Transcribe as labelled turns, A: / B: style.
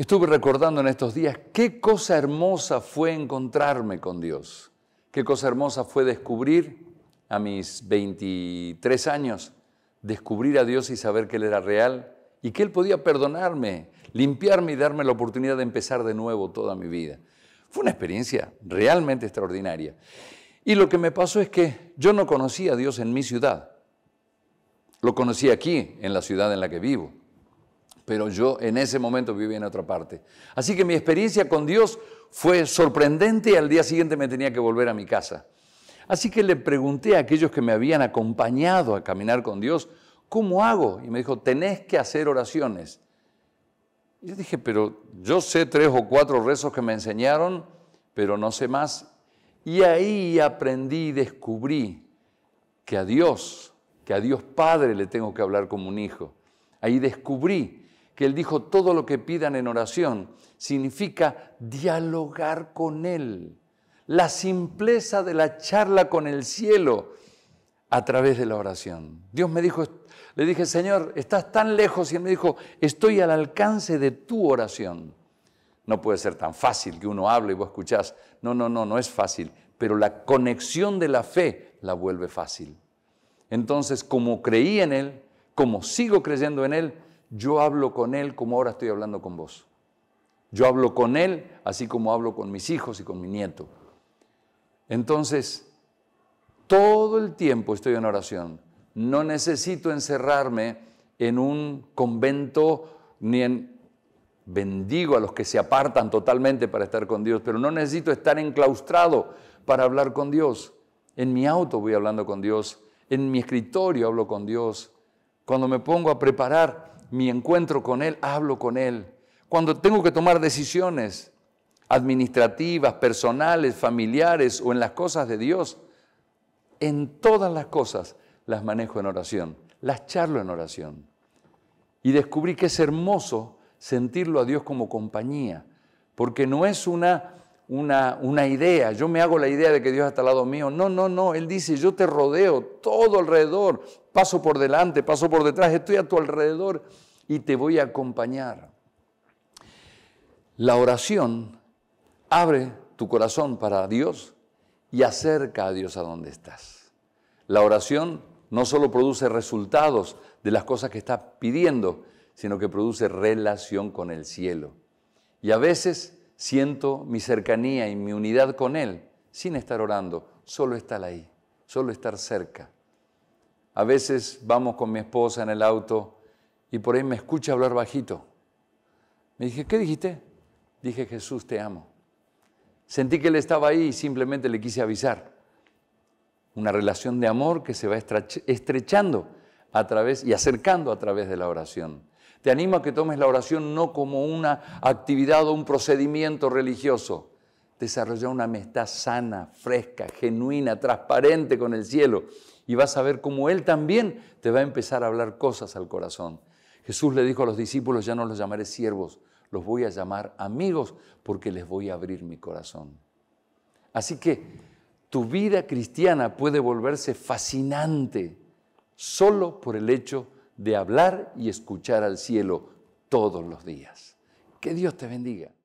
A: Estuve recordando en estos días qué cosa hermosa fue encontrarme con Dios, qué cosa hermosa fue descubrir a mis 23 años, descubrir a Dios y saber que Él era real y que Él podía perdonarme, limpiarme y darme la oportunidad de empezar de nuevo toda mi vida. Fue una experiencia realmente extraordinaria. Y lo que me pasó es que yo no conocía a Dios en mi ciudad. Lo conocí aquí, en la ciudad en la que vivo pero yo en ese momento vivía en otra parte. Así que mi experiencia con Dios fue sorprendente y al día siguiente me tenía que volver a mi casa. Así que le pregunté a aquellos que me habían acompañado a caminar con Dios, ¿cómo hago? Y me dijo, tenés que hacer oraciones. yo dije, pero yo sé tres o cuatro rezos que me enseñaron, pero no sé más. Y ahí aprendí y descubrí que a Dios, que a Dios Padre le tengo que hablar como un hijo. Ahí descubrí que él dijo, todo lo que pidan en oración significa dialogar con él. La simpleza de la charla con el cielo a través de la oración. Dios me dijo, le dije, Señor, estás tan lejos y él me dijo, estoy al alcance de tu oración. No puede ser tan fácil que uno hable y vos escuchás. No, no, no, no es fácil, pero la conexión de la fe la vuelve fácil. Entonces, como creí en Él, como sigo creyendo en Él, yo hablo con Él como ahora estoy hablando con vos. Yo hablo con Él así como hablo con mis hijos y con mi nieto. Entonces, todo el tiempo estoy en oración. No necesito encerrarme en un convento ni en... Bendigo a los que se apartan totalmente para estar con Dios, pero no necesito estar enclaustrado para hablar con Dios. En mi auto voy hablando con Dios, en mi escritorio hablo con Dios. Cuando me pongo a preparar mi encuentro con Él, hablo con Él. Cuando tengo que tomar decisiones administrativas, personales, familiares o en las cosas de Dios, en todas las cosas las manejo en oración, las charlo en oración. Y descubrí que es hermoso sentirlo a Dios como compañía, porque no es una, una, idea, yo me hago la idea de que Dios está al lado mío, no, no, no, Él dice, yo te rodeo todo alrededor, paso por delante, paso por detrás, estoy a tu alrededor y te voy a acompañar. La oración abre tu corazón para Dios y acerca a Dios a donde estás. La oración no solo produce resultados de las cosas que estás pidiendo, sino que produce relación con el cielo. Y a veces siento mi cercanía y mi unidad con Él sin estar orando, solo estar ahí, solo estar cerca. A veces vamos con mi esposa en el auto y por ahí me escucha hablar bajito. Me dije, ¿qué dijiste? Dije, Jesús, te amo. Sentí que Él estaba ahí y simplemente le quise avisar. Una relación de amor que se va estrechando a través y acercando a través de la oración. Te animo a que tomes la oración no como una actividad o un procedimiento religioso. Desarrolla una amistad sana, fresca, genuina, transparente con el cielo. Y vas a ver cómo Él también te va a empezar a hablar cosas al corazón. Jesús le dijo a los discípulos, ya no los llamaré siervos, los voy a llamar amigos porque les voy a abrir mi corazón. Así que tu vida cristiana puede volverse fascinante solo por el hecho de hablar y escuchar al cielo todos los días. Que Dios te bendiga.